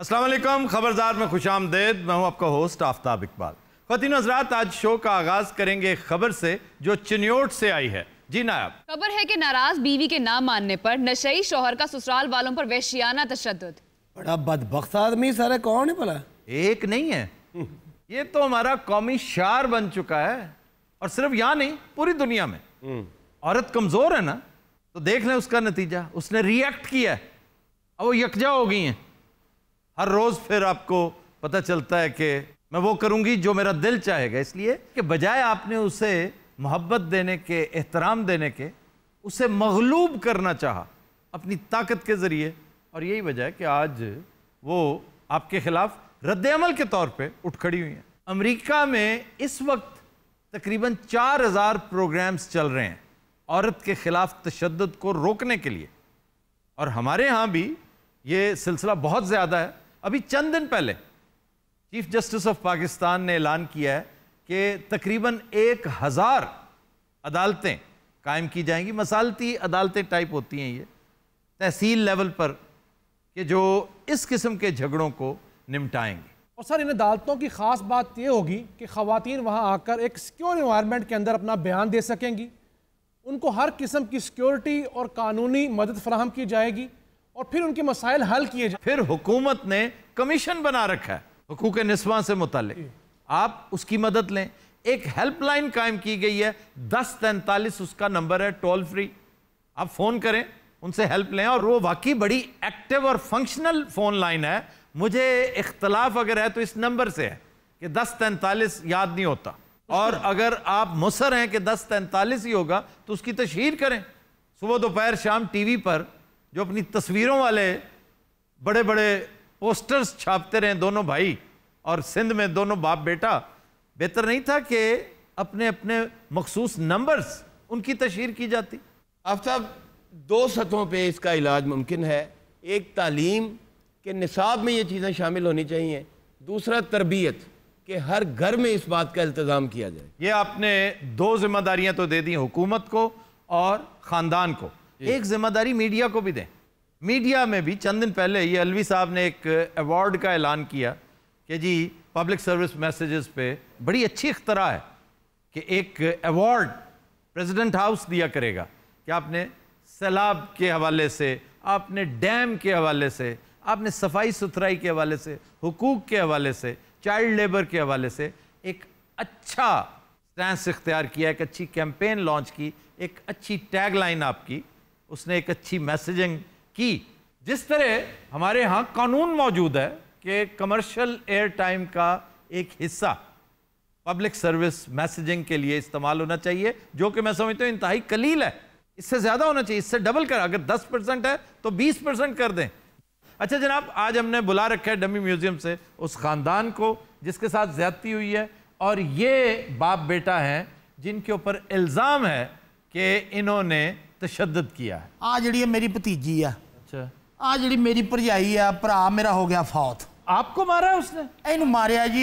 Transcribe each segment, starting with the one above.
असलम खबरदार में खुश आमदेद मैं हूँ आपका होस्ट आफ्ताब इकबाल खतिन हजरात आज शो का आगाज करेंगे खबर से जो चिन्योट से आई है जी नायब खबर है कि नाराज बीवी के नाम मानने पर नशई शोहर का ससुराल वालों पर वेशियाना तशद बड़ा बदबख्त आदमी सारा कौन है भला एक नहीं है ये तो हमारा कौमी शार बन चुका है और सिर्फ यहाँ नहीं पूरी दुनिया में औरत कमजोर है ना तो देख लें उसका नतीजा उसने रिएक्ट किया है वो यकजा हो गई हैं हर रोज़ फिर आपको पता चलता है कि मैं वो करूँगी जो मेरा दिल चाहेगा इसलिए कि बजाय आपने उसे मोहब्बत देने के एहतराम देने के उसे मगलूब करना चाहा अपनी ताकत के ज़रिए और यही वजह है कि आज वो आपके ख़िलाफ़ रद्दमल के तौर पे उठ खड़ी हुई हैं अमेरिका में इस वक्त तकरीबन चार हज़ार प्रोग्राम्स चल रहे हैं औरत के ख़िलाफ़ तशद को रोकने के लिए और हमारे यहाँ भी ये सिलसिला बहुत ज़्यादा है अभी चंद दिन पहले चीफ जस्टिस ऑफ पाकिस्तान ने ऐलान किया है कि तकरीबन एक हज़ार अदालतें कायम की जाएंगी मसालती अदालतें टाइप होती हैं ये तहसील लेवल पर कि जो इस किस्म के झगड़ों को निमटाएंगे और सर इन अदालतों की ख़ास बात यह होगी कि खातन वहाँ आकर एक सिक्योर इन्वायरमेंट के अंदर अपना बयान दे सकेंगी उनको हर किस्म की सिक्योरिटी और कानूनी मदद फराहम की जाएगी और फिर उनके मसाइल हल किए जाए फिर हुकूमत ने कमीशन बना रखा है हकूक नस्वा से मुतल आप उसकी मदद लें एक हेल्पलाइन कायम की गई है दस तैंतालीस उसका नंबर है टोल फ्री आप फ़ोन करें उनसे हेल्प लें और वो वाकई बड़ी एक्टिव और फंक्शनल फ़ोन लाइन है मुझे इख्तलाफ अगर है तो इस नंबर से है कि दस तैंतालीस याद नहीं होता और अगर आप मुसर हैं कि दस तैंतालीस ही होगा तो उसकी तशहर करें सुबह दोपहर शाम टी वी पर जो अपनी तस्वीरों वाले बड़े बड़े पोस्टर्स छापते रहे दोनों भाई और सिंध में दोनों बाप बेटा बेहतर नहीं था कि अपने अपने मखसूस नंबर्स उनकी तशहर की जाती आप साहब दो सतहों पे इसका इलाज मुमकिन है एक तालीम के निसाब में ये चीज़ें शामिल होनी चाहिए दूसरा तरबियत कि हर घर में इस बात का इंतज़ाम किया जाए ये आपने दो जिम्मेदारियां तो दे दी हुकूमत को और ख़ानदान को एक जिम्मेदारी मीडिया को भी दें मीडिया में भी चंद दिन पहले ये अलवी साहब ने एक अवार्ड का ऐलान किया कि जी पब्लिक सर्विस मैसेजेस पे बड़ी अच्छी अख्तरा है कि एक अवार्ड प्रेसिडेंट हाउस दिया करेगा कि आपने सैलाब के हवाले से आपने डैम के हवाले से आपने सफाई सुथराई के हवाले से हकूक के हवाले से चाइल्ड लेबर के हवाले से एक अच्छा स्टैंड इख्तियार किया एक अच्छी कैंपेन लॉन्च की एक अच्छी टैग लाइन आपकी उसने एक अच्छी मैसेजिंग की जिस तरह हमारे यहाँ कानून मौजूद है कि कमर्शियल एयर टाइम का एक हिस्सा पब्लिक सर्विस मैसेजिंग के लिए इस्तेमाल होना चाहिए जो कि मैं समझता हूँ इंतहाई कलील है इससे ज़्यादा होना चाहिए इससे डबल कर अगर 10 परसेंट है तो 20 परसेंट कर दें अच्छा जनाब आज हमने बुला रखा है डमी म्यूज़ियम से उस ख़ानदान को जिसके साथ ज़्यादती हुई है और ये बाप बेटा हैं जिनके ऊपर इल्ज़ाम है कि इन्होंने तशद किया है आ जी मेरी भतीजी है अच्छा ਆ ਜਿਹੜੀ ਮੇਰੀ ਭਰਜਾਈ ਆ ਭਰਾ ਮੇਰਾ ਹੋ ਗਿਆ ਫੌਤ ਆਪਕੋ ਮਾਰਿਆ उसने इन मारिया जी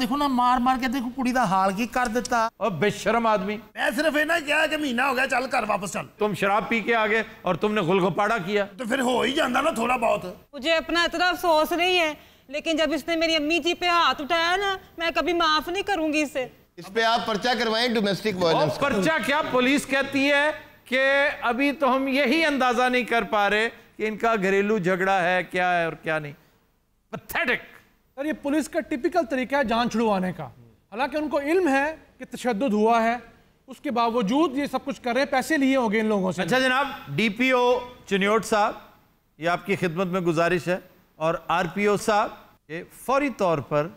देखो ना मार मार के देखो कुड़ी का हाल की कर दिता और बेशरम आदमी मैं सिर्फ इन्हें क्या कि महीना हो गया चल घर वापस चल तुम शराब पी के आ गए और तुमने गुलगपाड़ा किया तो फिर हो ही जाता ना थोड़ा बहुत मुझे अपना इतना अफसोस नहीं है लेकिन जब इसने मेरी अम्मी जी पे हाथ उठाया ना मैं कभी माफ नहीं करूंगी इसे इस पे आप पर्चा करवाएं डोमेस्टिक वायलेंस पर्चा क्या पुलिस कहती है कि अभी तो हम यही अंदाज़ा नहीं कर पा रहे कि इनका घरेलू झगड़ा है क्या है और क्या नहीं पथेटिक सर ये पुलिस का टिपिकल तरीका है जान छुड़वाने का हालांकि उनको इल्म है कि तशद हुआ है उसके बावजूद ये सब कुछ कर रहे हैं पैसे लिए होंगे इन लोगों से अच्छा जनाब डी पी ओ चिन्योट साहब ये आपकी खिदमत में गुजारिश है और आर पी ओ साहब ये फौरी तौर पर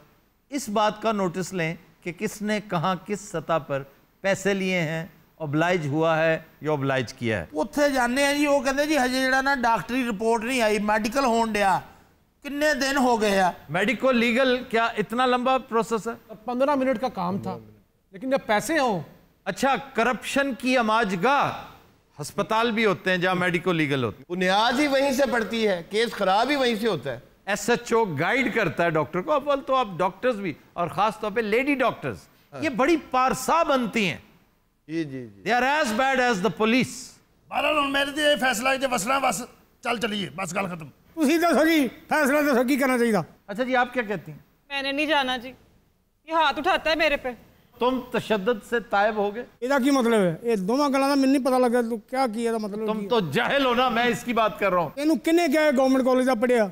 इस बात का नोटिस लें कि किसने कहाँ किस सतह पर पैसे लिए हैं ओबलाइज हुआ है या ओबलाइज किया है उत्थे जाने जी वो कहते जी हजे जरा ना डॉक्टरी रिपोर्ट नहीं आई ਆਈ हो कितने दिन हो गए हैं मेडिको लीगल क्या इतना लंबा प्रोसेस है पंद्रह मिनट का काम था लेकिन जब पैसे हो अच्छा करप्शन की अमाजगा अस्पताल भी होते हैं जहाँ मेडिकल लीगल होते बुनियाद ही वहीं से पड़ती है केस खराब ही वहीं से होता है एसएचओ गाइड करता है डॉक्टर को अब तो आप डॉक्टर्स भी और खास तौर पे लेडी डॉक्टर्स ये बड़ी पारसा बनती हैं जी जी they are as bad as the police ਬਹਰਲ ਹੁਣ ਮੇਰੇ ਤੇ ਇਹ ਫੈਸਲਾ ਜੇ ਵਸਣਾ ਬਸ ਚੱਲ ਚਲੀਏ ਬਸ ਗੱਲ ਖਤਮ ਤੁਸੀਂ ਦੱਸੋ ਜੀ ਫੈਸਲਾ ਦੱਸੋ ਕੀ ਕਰਨਾ ਚਾਹੀਦਾ अच्छा जी आप क्या कहती हैं मैंने नहीं जाना जी ये हाथ उठाता है मेरे पे तुम तशद से तायब हो गए ਇਹਦਾ ਕੀ ਮਤਲਬ ਹੈ ਇਹ ਦੋਵਾਂ ਗੱਲਾਂ ਦਾ ਮੈਨੂੰ ਨਹੀਂ ਪਤਾ ਲੱਗਾ ਤੂੰ ਕਿਆ ਕੀ ਇਹਦਾ ਮਤਲਬ तुम तो जाहिल हो ना मैं इसकी बात कर रहा हूँ ਇਹਨੂੰ ਕਿਹਨੇ ਕਿਹਾ ਗਵਰਨਮੈਂਟ ਕਾਲਜ ਦਾ ਪੜਿਆ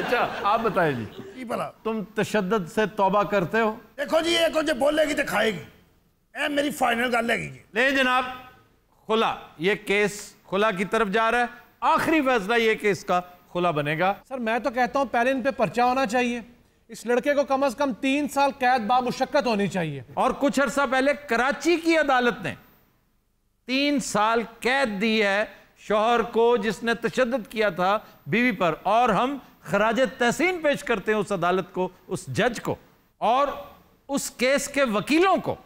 अच्छा आप बताएं जी ਕੀ ਭਲਾ तुम तशद से तौबा करते हो देखो जी ये कुछ बोलेगी तो खाएगी ए मेरी फाइनल गल है ले जनाब खुला ये केस खुला की तरफ जा रहा है आखिरी फैसला ये केस का खुला बनेगा सर मैं तो कहता हूँ पहले इन पे पर्चा होना चाहिए इस लड़के को कम से कम तीन साल कैद बामुशक्कत होनी चाहिए और कुछ अरसा पहले कराची की अदालत ने तीन साल कैद दी है शोहर को जिसने तशद किया था बीवी पर और हम खराज तहसीन पेश करते हैं उस अदालत को उस जज को और उस केस के वकीलों को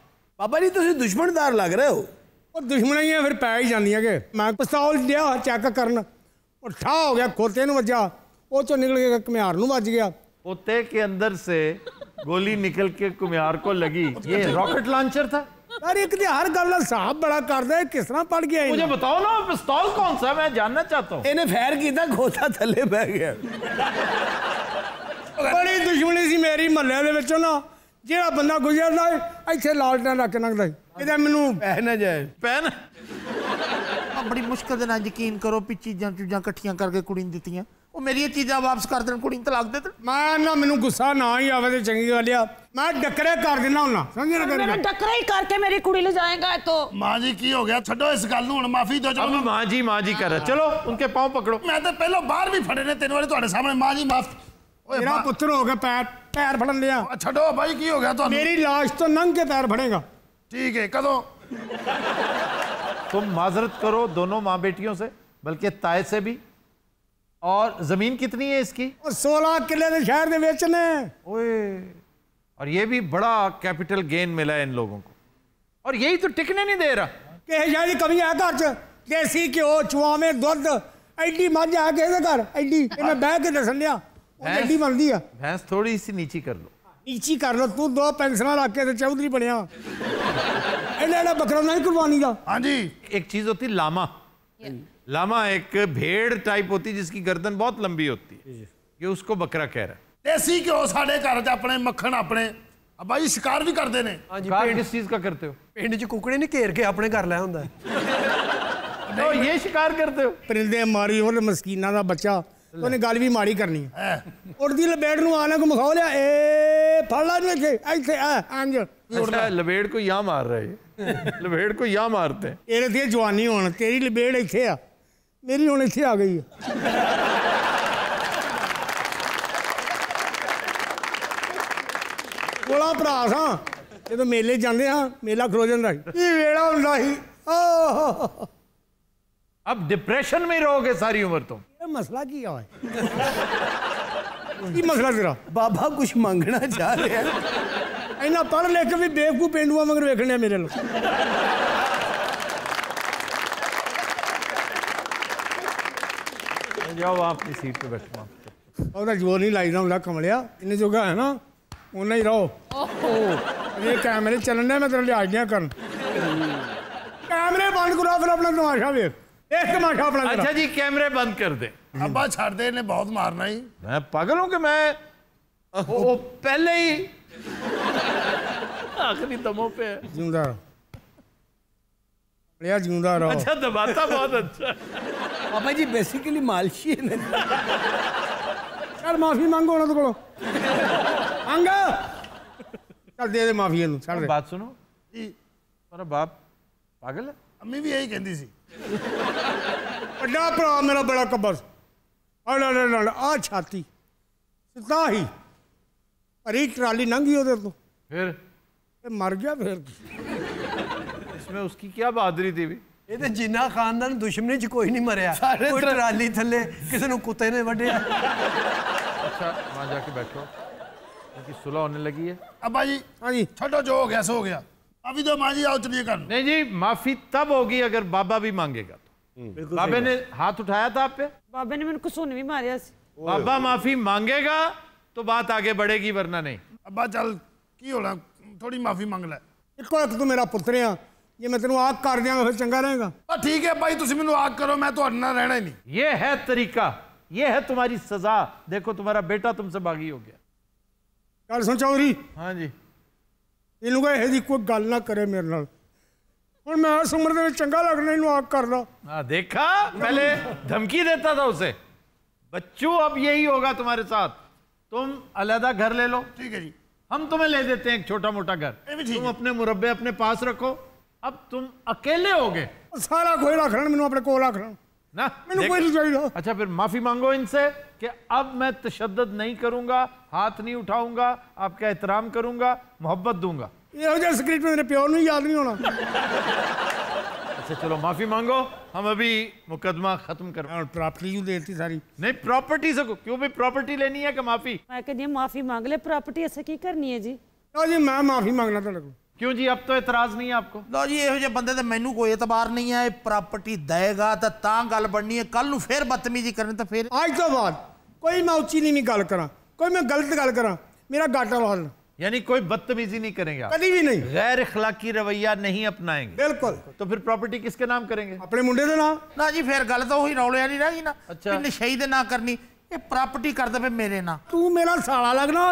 ਪਾਪਾ जी तुम दुश्मनदार लग रहे हो और दुश्मन ही फिर पै ही जाए गए मैं पिस्तौल दिया ਕਰਨ कर ठा हो गया खोते वजा वो चो निकल गया कुम्हार नज गया खोते के अंदर से गोली निकल के कुम्हार को लगी ये रॉकेट लॉन्चर था अरे एक हर गल साहब बड़ा कर दे किस तरह पड़ गया मुझे बताओ ना पिस्तौल कौन सा मैं जानना चाहता हूँ इन्हें फैर किया खोता थले बह गया बड़ी दुश्मनी सी मेरी महल ना ਜਿਹੜਾ ਬੰਦਾ ਗੁਜ਼ਰਦਾ ਹੈ ਇੱਥੇ ਲਾਲਟਾਂ ਰੱਖ ਲੰਗਦਾ ਹੈ ਕਿਤੇ ਮੈਨੂੰ ਪੈ ਨਾ ਜਾਏ ਪੈ ਨਾ ਬੜੀ ਮੁਸ਼ਕਲ ਦੇ ਨਾਲ ਯਕੀਨ ਕਰੋ ਵੀ ਚੀਜ਼ਾਂ ਚੀਜ਼ਾਂ ਇਕੱਠੀਆਂ ਕਰਕੇ ਕੁੜੀ ਨੂੰ ਦਿੱਤੀਆਂ ਉਹ ਮੇਰੀਆਂ ਚੀਜ਼ਾਂ ਵਾਪਸ ਕਰ ਦੇਣ ਕੁੜੀ ਨੂੰ ਤਲਾਕ ਦੇ ਦੇਣ ਮੈਂ ਨਾ ਮੈਨੂੰ ਗੁੱਸਾ ਨਾ ਹੀ ਆਵੇ ਤੇ ਚੰਗੀ ਗੱਲ ਆ ਮੈਂ ਡੱਕਰੇ ਕਰ ਦਿੰਦਾ ਹੁਣਾ ਸਮਝਿਆ ਨਾ ਮੇਰੇ ਡੱਕਰੇ ਹੀ ਕਰਕੇ ਮੇਰੀ ਕੁੜੀ ਲੈ ਜਾਏਗਾ ਤੋ ਮਾਂ ਜੀ ਕੀ ਹੋ ਗਿਆ ਛੱਡੋ ਇਸ ਗੱਲ ਨੂੰ ਹੁਣ ਮਾਫੀ ਦਿਓ ਚਲੋ ਮਾਂ ਜੀ ਮਾਂ ਜੀ ਕਰ ਚਲੋ ਉਨਕੇ ਪਾਉ ਪਕੜੋ ਮੈਂ ਤਾਂ ਪਹਿਲਾਂ ਬਾਹਰ ਵੀ ਫੜੇ ਨੇ ਤਿੰਨ ਵਾਲੇ ਤੁਹਾਡੇ ਸਾਹਮਣੇ ਮਾਂ ਜੀ ਮਾਫ ਓਏ ਮੇਰਾ ਪੁੱਤਰ ਹੋ ਗਿਆ ਪੈਰ पैर फड़न लिया छो भाई की हो गया तो मेरी लाश तो नंग के पैर फड़ेगा ठीक है कदो तुम माजरत करो दोनों माँ बेटियों से बल्कि ताए से भी और जमीन कितनी है इसकी सोलह किले ने तो शहर में बेचने ओए और ये भी बड़ा कैपिटल गेन मिला है इन लोगों को और यही तो टिकने नहीं दे रहा के कि कमी है घर देसी चुआ में दुध एडी मझ आ गए घर एडी मैं बह के दस लिया हड्डी मलदी आ भैंस थोड़ी सी नीची कर लो नीची कर लो तू दो पेंशन रख के चौधरी बनया एडा एडा बकरा नहीं कुर्बानी का हाँ जी एक चीज होती लामा लामा एक भेड़ टाइप होती जिसकी गर्दन बहुत लंबी होती है ये उसको बकरा कह रहा है देसी घ्यो साढ़े घर च अपने मक्खन अपने ਬਾਈ ਜੀ ਸ਼ਿਕਾਰ ਵੀ ਕਰਦੇ ਨੇ ਹਾਂਜੀ ਪਿੰਡ ਇਸ ਚੀਜ਼ ਦਾ ਕਰਤੇ ਹੋ ਪਿੰਡ 'ਚ ਕੁਕੜੇ ਨੇ ਘੇਰ ਕੇ ਆਪਣੇ ਘਰ ਲੈ ਹੁੰਦਾ ਉਹ ਇਹ ਸ਼ਿਕਾਰ ਕਰਦੇ ਹੋ ਪਰਿੰਦੇ ਮਾਰੀ ਹੋਰ ਮਸਕੀਨਾ ਦਾ ਬੱਚਾ ਉਹਨੇ ਗੱਲ ਵੀ ਮਾੜੀ ਕਰਨੀ ਉੜਦੀ ਲਬੇੜ ਨੂੰ ਆਣਾ ਕੋ ਮਖਾਉ ਲਿਆ ਏ ਫੜ ਲਾ ਨੂੰ ਇੱਥੇ ਇੱਥੇ ਆ ਅੰਜ अच्छा लबेड़ को यहाँ मार रहे लबेड़ को यहाँ मारते हैं तेरे थे जवानी होना तेरी लबेड़ इतने आ मेरी हूँ इतने आ गई है ਕੋਲਾ ਭਰਾ ਸਾਂ ਜਦੋਂ ਮੇਲੇ ਜਾਂਦੇ ਹਾਂ ਮੇਲਾ ਖਲੋ ਜਾਂਦਾ ਸੀ ਇਹ ਵੇਲਾ ਹੁੰਦਾ ਸੀ ਆਹ ਅਬ ਡਿਪਰੈਸ਼ਨ ਮੇ ਰਹੋਗੇ ਸਾਰੀ ਉਮਰ ਤੋਂ मसला की है ये मसला तेरा बाबा कुछ मांगना चाह रहे हैं इना पढ़ लिख भी बेवकू पेंडू मगर वेखने मेरे लोग नहीं लाई ना कमलिया इन्हें जोगा ही रहो कैमरे चलने मैं तेरे लिए करो फिर अपना तमाशा वे एक कैमरे बंद कर दे ਅੱਬਾ ਛੱਡ ਦੇ ਇਹਨੇ ਬਹੁਤ ਮਾਰਨਾ ਹੀ ਮੈਂ ਪਾਗਲ ਹਾਂ ਕਿ ਮੈਂ ਉਹ ਪਹਿਲੇ ਹੀ आखिरी दमों पे जिंदा भैया जिंदा रहो अच्छा दबाता बहुत अच्छा पापा जी बेसिकली मालशी है चल माफी मांगो उन्होंने को मांग चल दे दे माफी ਇਹਨੂੰ ਛੱਡ ਦੇ ਬਾਤ ਸੁਣੋ ਜੀ ਮੇਰਾ ਬਾਪ ਪਾਗਲ ਹੈ ਅੰਮੀ ਵੀ ਇਹੀ ਕਹਿੰਦੀ ਸੀ ਵੱਡਾ ਭਰਾ ਮੇਰਾ ਬੜਾ ਕਬਰ ਅੜ ਅੜ ਅੜ ਆ ਛਾਤੀ ਸਿੱਧਾ ਹੀ ਅਰੇ ਟਰਾਲੀ ਲੰਘੀ ਉਹਦੇ ਤੋਂ ਫਿਰ ਇਹ ਮਰ ਗਿਆ इसमें उसकी क्या बहादुरी थी भी ਇਹ ਤੇ ਜਿੰਨਾ ਖਾਨਦਾਨ ਦੁਸ਼ਮਣੀ 'ਚ ਕੋਈ ਨਹੀਂ ਮਰਿਆ ਸਾਰੇ ਕੋਈ कुत्ते ने ਕਿਸੇ अच्छा वहां जाके बैठो उनकी सुलह होने लगी है अब्बा जी हाँ जी छोटो जो हो गया सो हो गया अभी तो माँ जी आओ चलिए कर नहीं जी माफी तब होगी अगर बाबा भी मांगेगा बाबे ने हाथ उठाया था आप पे बाबे ने मेरे को सुन भी मारिया बाबा माफी मांगेगा तो बात आगे बढ़ेगी वरना नहीं अब्बा चल की होना थोड़ी माफी मांग ले ਇੱਕੋ ਇੱਕ ਤੂੰ ਮੇਰਾ ਪੁੱਤਰ ਆ ਜੇ ਮੈਂ ਤੈਨੂੰ ਆਗ ਕਰ ਦਿਆਂ ਫਿਰ ਚੰਗਾ ਰਹੇਗਾ ਆ ਠੀਕ ਹੈ ਭਾਈ ਤੁਸੀਂ ਮੈਨੂੰ ਆਗ ਕਰੋ ਮੈਂ ਤੁਹਾਡੇ ਨਾਲ ਰਹਿਣਾ ਹੀ ਨਹੀਂ ਇਹ ਹੈ ये है तुम्हारी सजा देखो तुम्हारा बेटा तुमसे बागी हो गया कल सुन चौधरी हाँ जी इनको यह कोई गल ना करे मेरे नाल और मैं इस उम्र ਦੇ ਵਿੱਚ ਚੰਗਾ ਲੱਗਣਾ ਇਹਨੂੰ ਆਕ ਕਰ ਲਓ ਆ ਦੇਖਾ पहले धमकी देता था उसे बच्चों अब यही होगा तुम्हारे साथ तुम अलहदा घर ले लो ठीक है जी हम तुम्हें ले देते हैं एक छोटा मोटा घर तुम अपने मुरब्बे अपने पास रखो अब तुम अकेले हो गए सारा कोई रख रहा अपने को रख ਰੱਖ ना कोई नहीं चाहिए अच्छा फिर माफी मांगो इनसे कि अब मैं तशद नहीं करूंगा हाथ नहीं उठाऊंगा आपका एहतराम करूंगा मोहब्बत दूंगा सिगरेट में मेरे नहीं याद नहीं होना अच्छा चलो माफी मांगो हम अभी मुकदमा खत्म कर प्रॉपर्टी देती सारी नहीं प्रॉपर्टी से क्यों भी प्रॉपर्टी लेनी है कि माफी मैं कहती माफी मांग ले प्रॉपर्टी ऐसे की करनी है जी लो जी मैं माफी मांगना तो लगू क्यों जी अब तो ਇਤਰਾਜ਼ ਨਹੀਂ ਹੈ ਆਪਕੋ ਲਓ ਜੀ ਇਹੋ ਜਿਹੇ ਬੰਦੇ ਤੇ ਮੈਨੂੰ ਕੋਈ नहीं ਨਹੀਂ ਹੈ ਪ੍ਰਾਪਰਟੀ ਦੇਗਾ ਤਾਂ ਤਾਂ ਗੱਲ ਬਣਨੀ ਹੈ ਕੱਲ ਨੂੰ ਫੇਰ ਬਦਤਮੀਜ਼ੀ ਕਰਨ ਤਾਂ ਫੇਰ ਅੱਜ ਤੋਂ ਬਾਅਦ ਕੋਈ ਮੈਂ ਉੱਚੀ ਨਹੀਂ ਗੱਲ ਕਰਾਂ ਕੋਈ ਮੈਂ ਗਲਤ ਗੱਲ ਕਰਾਂ ਮੇਰਾ यानी कोई बदतमीजी नहीं करेंगे आप कभी भी नहीं गैर अखलाकी रवैया नहीं अपनाएंगे बिल्कुल तो फिर प्रॉपर्टी किसके नाम करेंगे अपने मुंडे ਦੇ ਨਾਮ ਨਾ ਜੀ ਫਿਰ ਗੱਲ ਤਾਂ ਉਹੀ ਰੌਲੇ ਵਾਲੀ ਰਹਿ ਗਈ ਨਾ ਵੀ ਨਸ਼ਈ ਦੇ ਨਾਂ ਕਰਨੀ ਇਹ ਪ੍ਰਾਪਰਟੀ ਕਰ ਦੇਵੇ ਮੇਰੇ ਨਾਂ ਤੂੰ ਮੇਰਾ ਸਾਲਾ ਲੱਗਣਾ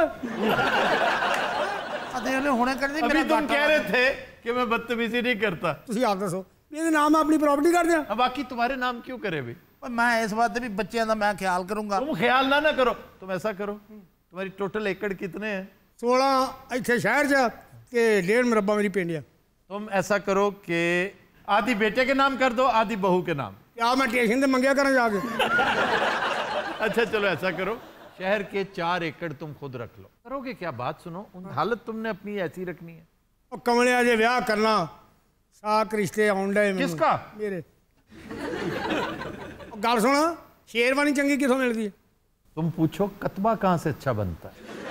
ਅਦੇ ਉਹਨੇ ਹੁਣੇ ਕਹਿੰਦੇ ਮੇਰਾ ਅਭੀ ਤੁਮ ਕਹਿ ਰਹੇ ਥੇ ਕਿ ਮੈਂ ਬਦਤਮੀਜ਼ੀ ਨਹੀਂ ਕਰਤਾ ਤੁਸੀਂ ਆਪ ਦੱਸੋ ਇਹਦੇ ਨਾਮ ਆਪਣੀ ਪ੍ਰਾਪਰਟੀ ਕਰ ਦਿਆਂ ਬਾਕੀ ਤੁਹਾਡੇ ਨਾਮ ਕਿਉਂ ਕਰੇ ਵੀ मैं इस बात भी बच्चों का मैं ख्याल करूंगा तुम ख्याल ना ना करो तुम ऐसा करो तुम्हारी टोटल एकड़ कितने हैं सोलह इतने शहर जा ते डेढ़ मुरबा मेरी पेंड है तुम ऐसा करो कि आदि बेटे के नाम कर दो आदि बहू के नाम क्या मैं टेशन तो मंगया करा जाके अच्छा चलो ऐसा करो शहर के चार एकड़ तुम खुद रख लो करोगे क्या बात सुनो उन हालत तुमने अपनी ऐसी रखनी है और कमले आज ब्याह करना साक रिश्ते आउंडे किसका मेरे गल सुना शेरवानी चंगी कितों मिलती है तुम पूछो कतबा कहाँ से अच्छा बनता है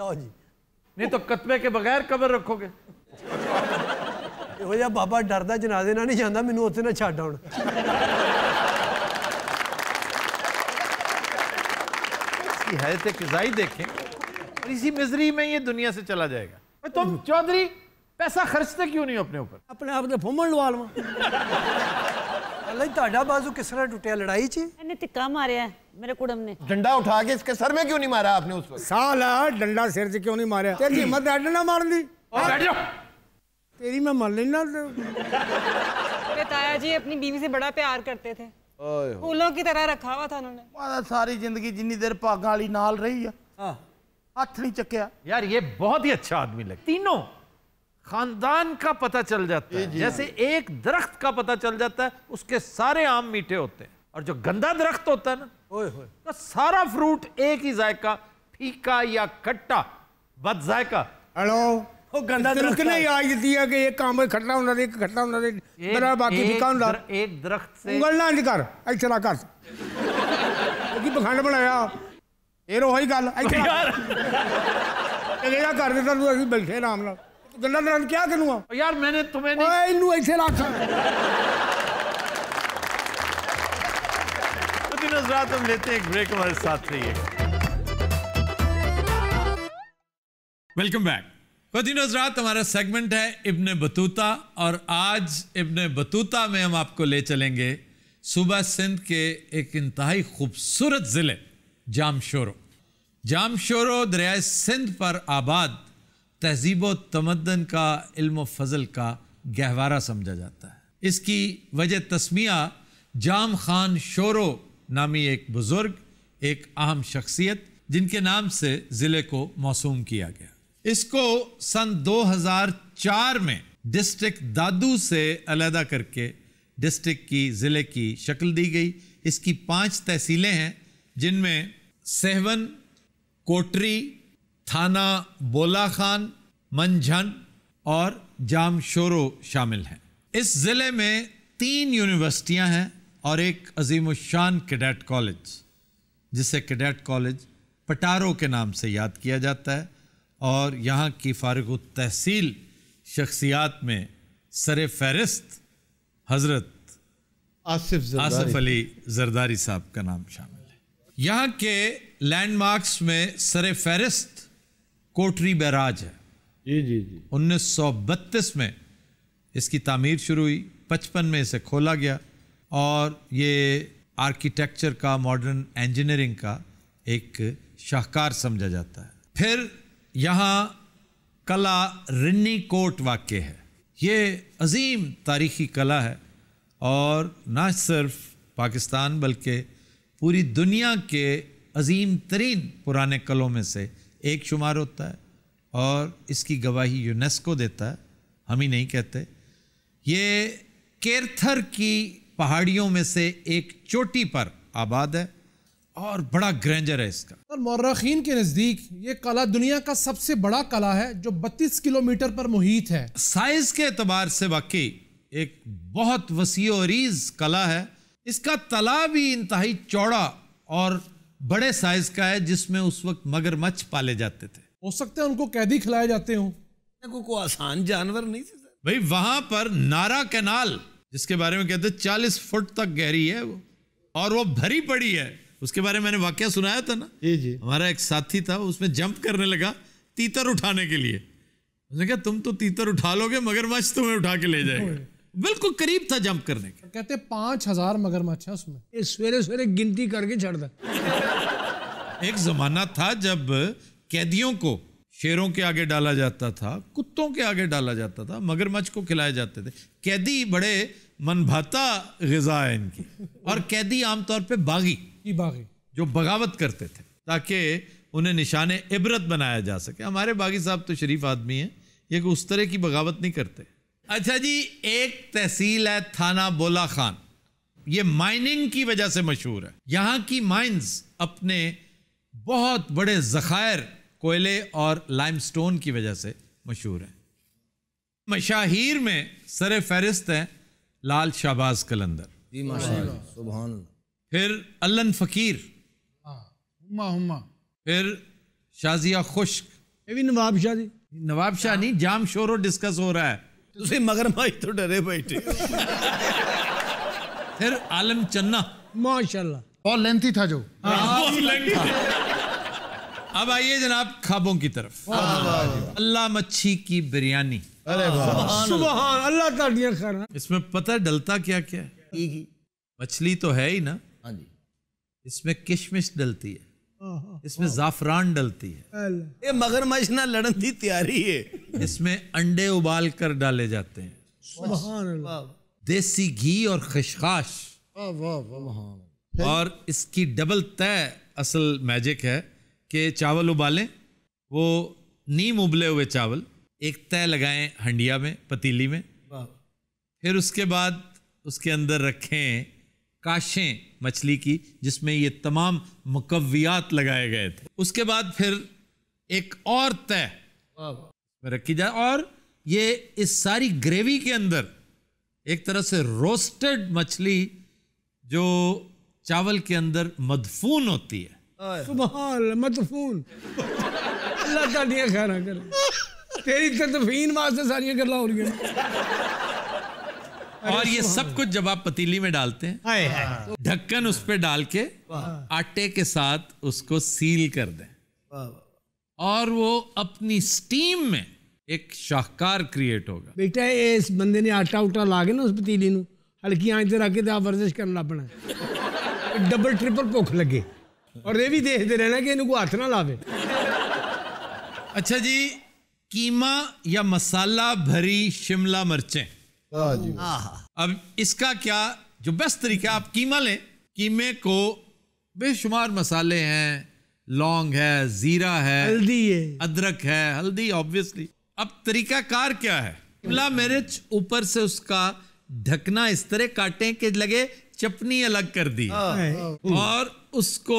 हाँ जी तो ਤਾਂ ਕਤਬੇ ਕੇ ਬਗੈਰ ਕਬਰ ਰੱਖੋਗੇ ਇਹੋ ਜਿਹਾ ਬਾਬਾ ਡਰਦਾ ਜਨਾਜ਼ੇ ਨਾਲ ਨਹੀਂ ਜਾਂਦਾ ਮੈਨੂੰ ਉੱਥੇ देखें और इसी मिजरी में ये दुनिया से चला जाएगा तुम चौधरी पैसा खर्चते क्यों नहीं अपने ऊपर अपने आप फूमन लवा लवा ਅੱਲਾ ਤੁਹਾਡਾ ਬਾਜ਼ੂ ਕਿਸ ਤਰ੍ਹਾਂ ਟੁੱਟਿਆ ਲੜਾਈ 'ਚ ਇਹਨੇ ਧਿੱਕਾ ਮਾਰਿਆ मेरे कुड़म ने डंडा उठा के इसके सर में क्यों नहीं मारा आपने उस वक्त साला डंडा सिर से क्यों नहीं मारा तेरी हिम्मत डंडा मारन दी तेरी मैं मान लेना ताया जी अपनी बीवी से बड़ा प्यार करते थे फूलों की तरह रखा हुआ था उन्होंने सारी जिंदगी जिनी देर पागा रही है हाथ नहीं चकया यार ये बहुत ही अच्छा आदमी लग तीनों खानदान का पता चल जाता है जैसे हाँ। एक दरख्त का पता चल जाता है उसके सारे आम मीठे होते हैं और जो गंदा दरख्त होता है ना ओए तो सारा फ्रूट एक ही जायका फीका या खट्टा बद जायका हेलो वो गंदा दरख्त नहीं आज दिया कि एक काम है खट्टा होना एक खट्टा होना मेरा बाकी फीका होना एक दरख्त से उंगलना नहीं कर ऐसे ना कर की पखंड बनाया ये रोही गल ऐसे यार कलेजा कर दे तो तू अभी बैठे आराम ना नंद क्या यार मैंने तुम्हें नहीं ऐसे रखा तो रात हम लेते हैं एक ब्रेक हमारे साथ रहिए वेलकम बैक तो हमारा सेगमेंट है इब्ने बतूता और आज इब्ने बतूता में हम आपको ले चलेंगे सुबह सिंध के एक इंतहाई खूबसूरत ज़िले जामशोरो जामशोरो दरियाए सिंध पर आबाद तहजीब व तमदन का इल्म फजल का गहवारा समझा जाता है इसकी वजह तस्मिया जाम खान शोरो नामी एक बुज़ुर्ग एक अहम शख्सियत जिनके नाम से ज़िले को मौसूम किया गया इसको सन 2004 में डिस्ट्रिक्ट दादू से अलहदा करके डिस्ट्रिक्ट की ज़िले की शक्ल दी गई इसकी पांच तहसीलें हैं जिनमें सेहवन कोटरी थाना बोला खान मंझन और जामशोरो शामिल हैं इस ज़िले में तीन यूनिवर्सिटियां हैं और एक अजीम शान कैडेट कॉलेज जिसे कैडेट कॉलेज पटारो के नाम से याद किया जाता है और यहाँ की फारग तहसील शख्सियात में सर फहरिस्त हज़रत आसिफ आसिफ अली जरदारी साहब का नाम शामिल है यहाँ के लैंडमार्क्स में सर फहरिस्त कोटरी बैराज है जी जी जी उन्नीस में इसकी तामीर शुरू हुई पचपन में इसे खोला गया और ये आर्किटेक्चर का मॉडर्न इंजीनियरिंग का एक शाहकार समझा जाता है फिर यहाँ कला रिन्नी कोट वाक्य है ये अजीम तारीखी कला है और ना सिर्फ पाकिस्तान बल्कि पूरी दुनिया के अजीम तरीन पुराने कलों में से एक शुमार होता है और इसकी गवाही यूनेस्को देता है हम ही नहीं कहते ये केरथर की पहाड़ियों में से एक चोटी पर आबाद है और बड़ा ग्रेंजर है इसका और मौरखीन के नज़दीक ये कला दुनिया का सबसे बड़ा कला है जो 32 किलोमीटर पर मुहित है साइज के अतबार से वाकई एक बहुत वसी कला है इसका तला भी इंतहाई चौड़ा और बड़े साइज का है जिसमें उस वक्त मगरमच्छ पाले जाते थे हो सकते हैं उनको कैदी खिलाए जाते हो को, को आसान जानवर नहीं थे भाई वहां पर नारा कैनाल जिसके बारे में कहते चालीस फुट तक गहरी है वो और वो भरी पड़ी है उसके बारे में मैंने वाक्य सुनाया था ना जी जी हमारा एक साथी था उसमें जंप करने लगा तीतर उठाने के लिए उसने कहा तुम तो तीतर उठा लोगे मगरमच्छ तुम्हें उठा के ले जाएगा बिल्कुल करीब था जंप करने के कहते पांच हजार मगरमच्छ है उसमें सवेरे सवेरे गिनती करके चढ़ एक जमाना था जब कैदियों को शेरों के आगे डाला जाता था कुत्तों के आगे डाला जाता था मगरमच्छ को खिलाए जाते थे कैदी बड़े मनभाता गजा है इनकी और कैदी आमतौर पर बागी बागी जो बगावत करते थे ताकि उन्हें निशान इबरत बनाया जा सके हमारे बागी साहब तो शरीफ आदमी हैं ये उस तरह की बगावत नहीं करते अच्छा जी एक तहसील है थाना बोला खान ये माइनिंग की वजह से मशहूर है यहाँ की माइंस अपने बहुत बड़े ज़खायर कोयले और लाइमस्टोन की वजह से मशहूर है मशाहिर में सर फहरिस्त हैं लाल शाहबाज कलंदर फिर अलन फ़कीर हुमा हाँ, हुमा फिर शाजिया खुश्क नवाब शाह नवाब शाह नहीं जाम शोरो डिस्कस हो रहा है तुझे माई तो डरे बैठे फिर आलम चन्ना माशाल्लाह और लेंथी था जो हाँ, बहुत लेंथी अब आइए जनाब खाबों की तरफ अल्लाह मच्छी की बिरयानी सुबह अल्लाह का डियर खाना इसमें पता डलता क्या क्या मछली तो है ही ना हाँ जी इसमें किशमिश डलती है इसमें जाफरान डलती है ये मगरमच्छ ना लड़न की तैयारी है इसमें अंडे उबाल कर डाले जाते हैं देसी घी और खशखाश और इसकी डबल तय असल मैजिक है कि चावल उबालें वो नीम उबले हुए चावल एक तय लगाएं हंडिया में पतीली में फिर उसके बाद उसके अंदर रखें काशें मछली की जिसमें ये तमाम मुकवियात लगाए गए थे उसके बाद फिर एक और तय रखी जाए और ये इस सारी ग्रेवी के अंदर एक तरह से रोस्टेड मछली जो चावल के अंदर मदफून होती है और ये सब कुछ जब आप पतीली में डालते हैं ढक्कन उस पर डाल के आटे के साथ उसको सील कर दें और वो अपनी स्टीम में एक शाहकार क्रिएट होगा बेटा ये इस बंदे ने आटा उटा ला के ना उस पतीली हल्की आंच रख के आप वर्जिश करना पड़ा डबल ट्रिपल भुख लगे और ये भी देखते ਰਹਿਣਾ ਕਿ ਇਹਨੂੰ ਕੋਈ ਹੱਥ ਨਾ ਲਾਵੇ अच्छा जी कीमा या मसाला भरी शिमला मिर्चें हाँ अब इसका क्या जो बेस्ट तरीका आप कीमा लें कीमे को बेशुमार मसाले हैं लौंग है जीरा है हल्दी है अदरक है हल्दी ऑब्वियसली अब तरीका कार क्या है शिमला मिर्च ऊपर से उसका ढकना इस तरह काटें कि लगे चपनी अलग कर दी हाँ, हाँ। और उसको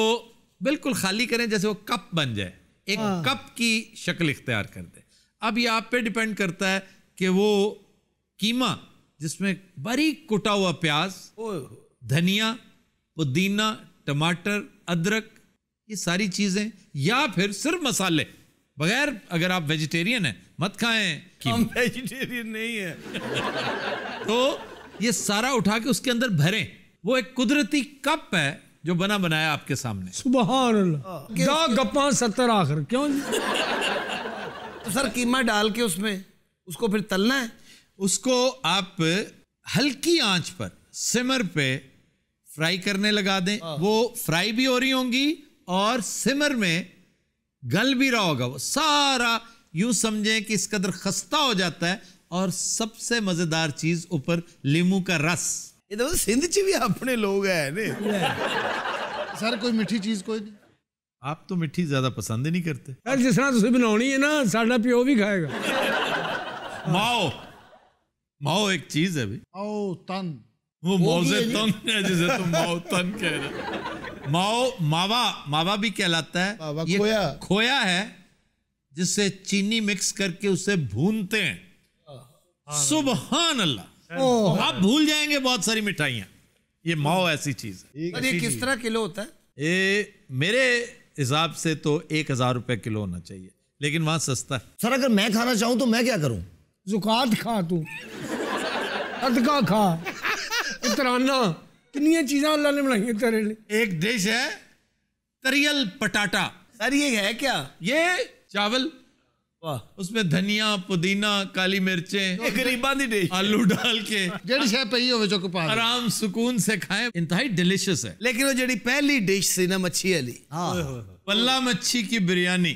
बिल्कुल खाली करें जैसे वो कप बन जाए एक हाँ। कप की शक्ल इख्तियार कर दे अब ये आप पे डिपेंड करता है कि वो कीमा जिसमें बारीक कुटा हुआ प्याज धनिया पुदीना टमाटर अदरक ये सारी चीज़ें या फिर सिर्फ मसाले बगैर अगर आप वेजिटेरियन हैं मत खाएं हम वेजिटेरियन नहीं है तो ये सारा उठा के उसके अंदर भरें वो एक कुदरती कप है जो बना बनाया आपके सामने सुबह हाँ, गप्पा सत्तर आखिर क्यों तो सर कीमा डाल के उसमें उसको फिर तलना है उसको आप हल्की आंच पर सिमर पे फ्राई करने लगा दें हाँ। वो फ्राई भी हो रही होंगी और सिमर में गल भी रहा होगा वो सारा यूं समझें कि इस कदर खस्ता हो जाता है और सबसे मजेदार चीज ऊपर लीमू का रस ਇਹ ਤਾਂ ਸਿੰਧ 'ਚ ਵੀ ਆਪਣੇ ਲੋਕ ਹੈ ਨੇ ਸਰ ਕੋਈ ਮਿੱਠੀ ਚੀਜ਼ ਕੋਈ ਨਹੀਂ ਆਪ ਤਾਂ ਮਿੱਠੀ ਜ਼ਿਆਦਾ ਪਸੰਦ ਨਹੀਂ ਕਰਤੇ ਜਿਸ ਤਰ੍ਹਾਂ ਤੁਸੀਂ ਬਣਾਉਣੀ ਹੈ ਨਾ ਸਾਡਾ ਪਿਓ ਵੀ ਖਾਏਗਾ ਮਾਓ चीज है कह रहे माओ मावा मावा भी कहलाता है खोया खोया है जिससे चीनी मिक्स करके उसे भूनते हैं सुबहान अल्लाह Oh. तो आप भूल जाएंगे बहुत सारी मिठाइयाँ ये माओ ऐसी चीज है ये किस तरह किलो होता है ये मेरे हिसाब से तो एक हजार रुपए किलो होना चाहिए लेकिन वहां सस्ता है सर अगर मैं खाना चाहूँ तो मैं क्या करूँ जुकात खा तू अदका खा इतराना कितनी चीज़ें अल्लाह ने बनाई तेरे लिए एक डिश है तरियल पटाटा सर ये है क्या ये चावल उसमें धनिया पुदीना काली मिर्चें गरीबा दी डिश आलू डाल के जेडी शै पई होवे आराम सुकून से खाएं इंतहाई डिलीशियस है लेकिन वो जेडी पहली डिश सी ना मच्छी वाली हां पल्ला मच्छी की बिरयानी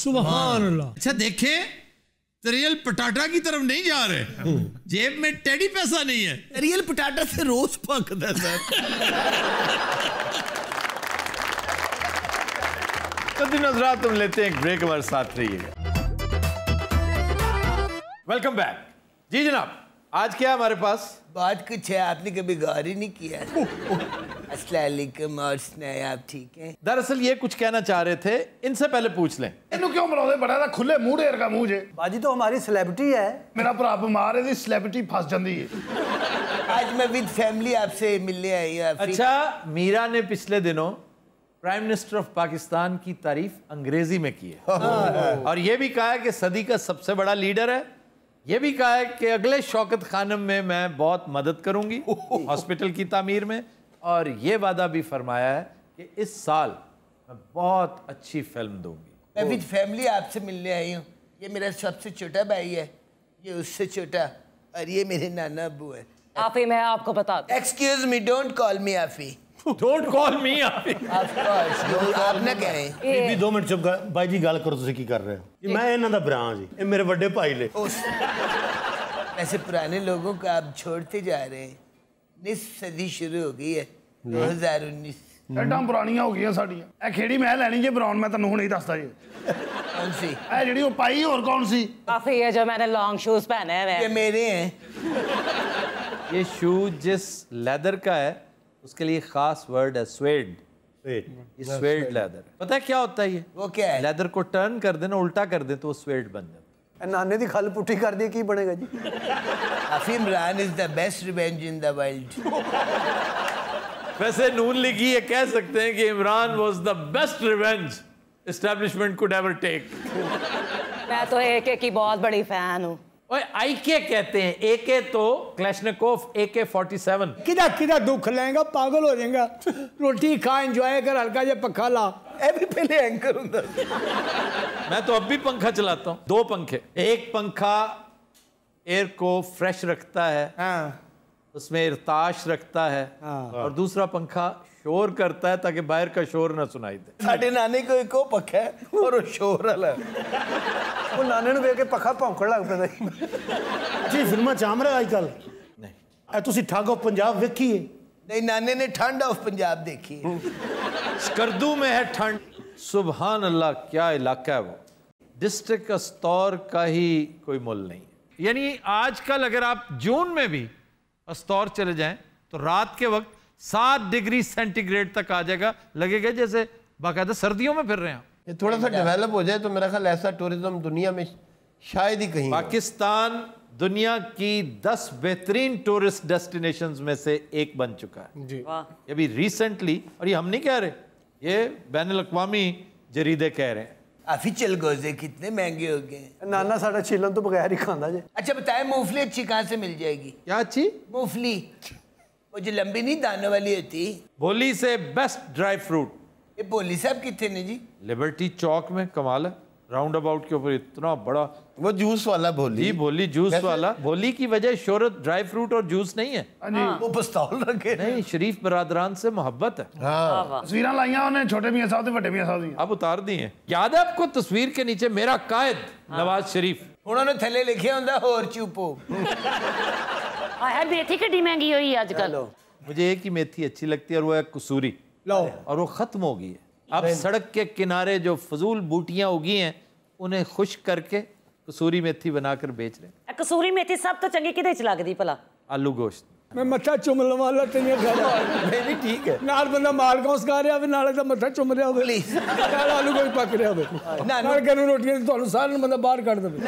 सुभान अल्लाह अच्छा देखें तरियल पटाटा की तरफ नहीं जा रहे हम्म। जेब में टेडी पैसा नहीं है तरियल पटाटा से रोज पकता सर तो नजरा तुम लेते हैं एक ब्रेक हमारे साथ रहिएगा वेलकम बैक जी जनाब आज क्या है हमारे पास बात कुछ है आपने कभी गौर ही नहीं किया आप ठीक हैं दरअसल ये कुछ कहना चाह रहे थे इनसे पहले पूछ लें इन्हों क्यों बुलाओ बड़ा ना खुले मुंह डेर का मुंह बाजी तो हमारी सेलेब्रिटी है मेरा भरा बीमार है सेलेब्रिटी फंस जाती है आज मैं विद फैमिली आपसे मिलने आई हूँ अच्छा मीरा ने पिछले दिनों प्राइम मिनिस्टर ऑफ पाकिस्तान की तारीफ अंग्रेजी में की है और ये भी कहा है कि सदी का सबसे बड़ा लीडर है ये भी कहा है कि अगले शौकत खानम में मैं बहुत मदद करूंगी हॉस्पिटल की तमीर में और ये वादा भी फरमाया है कि इस साल मैं बहुत अच्छी फिल्म दूंगी मैं विद फैमिली आपसे मिलने आई हूँ ये मेरा सबसे छोटा भाई है ये उससे छोटा और ये मेरे नाना अबू है आफी मैं आपको बता excuse me don't call me Aafi don't call me ਆਪ ਨਾ ਕਹੇ ਬੀਬੀ 2 ਮਿੰਟ ਚੁੱਪ ਕਰ ਬਾਈ ਜੀ ਗੱਲ ਕਰੋ ਤੁਸੀਂ ਕੀ ਕਰ ਰਹੇ ਹੋ ਜੀ ਮੈਂ ਇਹਨਾਂ ਦਾ ਭਰਾ ਜੀ ਇਹ ਮੇਰੇ ਵੱਡੇ ਭਾਈ ਨੇ ऐसे पुराने लोगों को आप छोड़ते जा रहे हैं निस सदी शुरू हो गई है 2019 ਟੈਟਾਂ ਪੁਰਾਣੀਆਂ ਹੋ ਗਈਆਂ ਸਾਡੀਆਂ ਇਹ ਖੇੜੀ ਮੈਂ ਲੈਣੀ ਜੇ ਬਰਾਉਨ ਮੈਂ ਤੈਨੂੰ ਹੁਣੇ ਹੀ ਦੱਸਦਾ ਜੀ कौन सी ਇਹ ਜਿਹੜੀ ਉਹ ਪਾਈ ਹੋਰ ਕੌਣ ਸੀ काफी है जो मैंने लॉन्ग शूज पहने हुए ये हैं मेरे हैं ये शू जिस लेदर का है उसके लिए खास वर्ड है स्वेड स्वेड लेदर पता है क्या होता है ये वो क्या है लेदर को टर्न कर देना उल्टा कर दे तो वो स्वेड बन जाता नाने की खल पुठी कर दी की बनेगा जी अफीम रान is the best revenge in the world वैसे नून लिखी ये कह सकते हैं कि Imran was the best revenge establishment could ever take मैं तो एक एक की बहुत बड़ी फैन हूँ आईके कहते हैं एके तो क्लैशनकोफ एके 47 किधर किधर दुख लेगा पागल हो जाएगा रोटी खा एंजॉय कर हल्का जो पंखा ला ए भी पहले एंकर हूं मैं तो अब भी पंखा चलाता हूँ दो पंखे एक पंखा एयर को फ्रेश रखता है हाँ। उसमें इरताश रखता है हाँ। और दूसरा पंखा शोर करता है ताकि बाहर का शोर ना सुनाई दे साडे नानी को एको ਪੱਖਾ ਹੈ ਔਰ ਉਹ ਸ਼ੋਰ ਵਾਲਾ ਉਹ ਨਾਨੇ ਨੂੰ ਵੇਖ ਕੇ ਪੱਖਾ ਭੌਂਕਣ ਲੱਗ ਪੈਂਦਾ ਜੀ ਫਿਲਮਾਂ ਚਾਮ ਰਿਹਾ ਅੱਜ ਕੱਲ ਨਹੀਂ ਐ ਤੁਸੀਂ ਠੱਗ ਆਫ ਪੰਜਾਬ ਵੇਖੀ ਹੈ नहीं नाने ने ठंड ऑफ पंजाब देखी स्कर्दू में है ठंड सुभान अल्लाह क्या इलाका है वो डिस्ट्रिक्ट अस्तौर का ही कोई मोल नहीं यानी आजकल अगर आप जून में भी अस्तौर चले जाएं तो रात के वक्त सात डिग्री सेंटीग्रेड तक आ जाएगा लगेगा जैसे बाकायदा सर्दियों में फिर रहे हैं ये थोड़ा सा डेवलप हो जाए तो मेरा ख्याल ऐसा टूरिज्म दुनिया में शायद ही कहीं पाकिस्तान दुनिया की 10 बेहतरीन टूरिस्ट डेस्टिनेशन में से एक बन चुका है जी अभी रिसेंटली और ये हम नहीं कह रहे ये बैन अवी जरीदे कह रहे हैं अफिचल गोजे कितने महंगे हो गए नाना साढ़ा छीलन तो बगैर ही खाना जी अच्छा बताए मूंगफली अच्छी कहाँ से मिल जाएगी क्या अच्छी मूंगफली वो जो लंबी नहीं दानों वाली होती बोली से बेस्ट ड्राई फ्रूट ये बोली साहब कितने ने जी लिबर्टी चौक में कमाल है राउंड अबाउट के ऊपर इतना बड़ा वो जूस वाला भोली जी भोली जूस वाला भोली की वजह शोरत ड्राई फ्रूट और जूस नहीं है हाँ हाँ। वो पिस्तौल रखे नहीं शरीफ बरादरान से मोहब्बत है हाँ। तस्वीर लाइया उन्हें छोटे भी ऐसा बड़े भी ऐसा अब उतार दी है याद है आपको तस्वीर के नीचे मेरा कायद नवाज शरीफ उन्होंने थले लिखे होंगे और चुपो है मेथी कटी महंगी हुई है आजकल मुझे एक ही मेथी अच्छी लगती है और वो है कसूरी और वो ख़त्म हो गई है अब सड़क के किनारे जो फजूल बूटियां उगी हैं उन्हें खुश करके कसूरी मेथी बनाकर बेच रहे हैं कसूरी मेथी सब तो चंगी किदे लगती भला आलू गोश्त ਮੈਂ ਮੱਥਾ ਚੁੰਮ ਲਵਾਂ ਲੱਟੀਆਂ ਖਾਵਾਂ ਨਹੀਂ ਠੀਕ ਹੈ ਨਾਲ ਬੰਦਾ ਮਾਲ ਕੌਂਸ ਕਰ ਰਿਹਾ ਹੋਵੇ ਨਾਲੇ ਦਾ ਮੱਥਾ ਚੁੰਮ ਰਿਹਾ ਹੋਵੇ ਪਲੀਜ਼ ਨਾਲ ਆਲੂ ਕੋਈ ਪੱਕ ਰਿਹਾ ਹੋਵੇ ਨਾਲ ਗਨੂੰ ਰੋਟੀਆਂ ਤੁਹਾਨੂੰ ਸਾਰਿਆਂ ਨੂੰ ਬੰਦਾ ਬਾਹਰ ਕੱਢ ਦੇਵੇ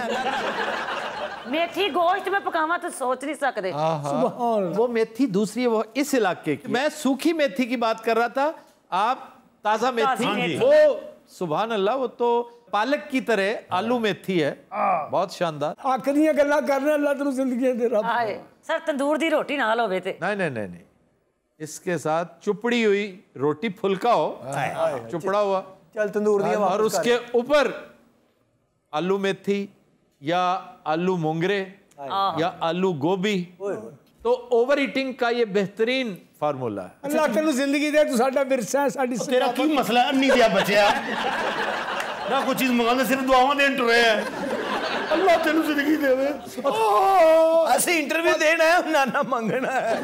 मेथी गोश्त में पकावा तो सोच नहीं सकते हाँ, हाँ। वो मेथी दूसरी है वो इस इलाके की मैं सूखी मेथी की बात कर रहा था आप ताजा मेथी वो सुबह अल्लाह वो तो पालक की तरह आलू हाँ। मेथी है बहुत शानदार आखरियां गल्ला करने अल्लाह तेन जिंदगी दे रहा सर तंदूर की रोटी ना होवे ते नहीं नहीं नहीं इसके साथ चुपड़ी हुई रोटी फुलका हो चुपड़ा हुआ चल तंदूर दिया और उसके ऊपर आलू मेथी या आलू मोंगरे या आलू गोभी तो ओवर ईटिंग का ये बेहतरीन फार्मूला है अल्लाह तेन जिंदगी दे तू साडा विरसा है साडी तेरा की मसला है नहीं दिया बचया ना कोई चीज मंगाने सिर्फ दुआओं देन टुरे है अल्लाह तेन जिंदगी देवे ऐसे इंटरव्यू देना है नाना मांगना है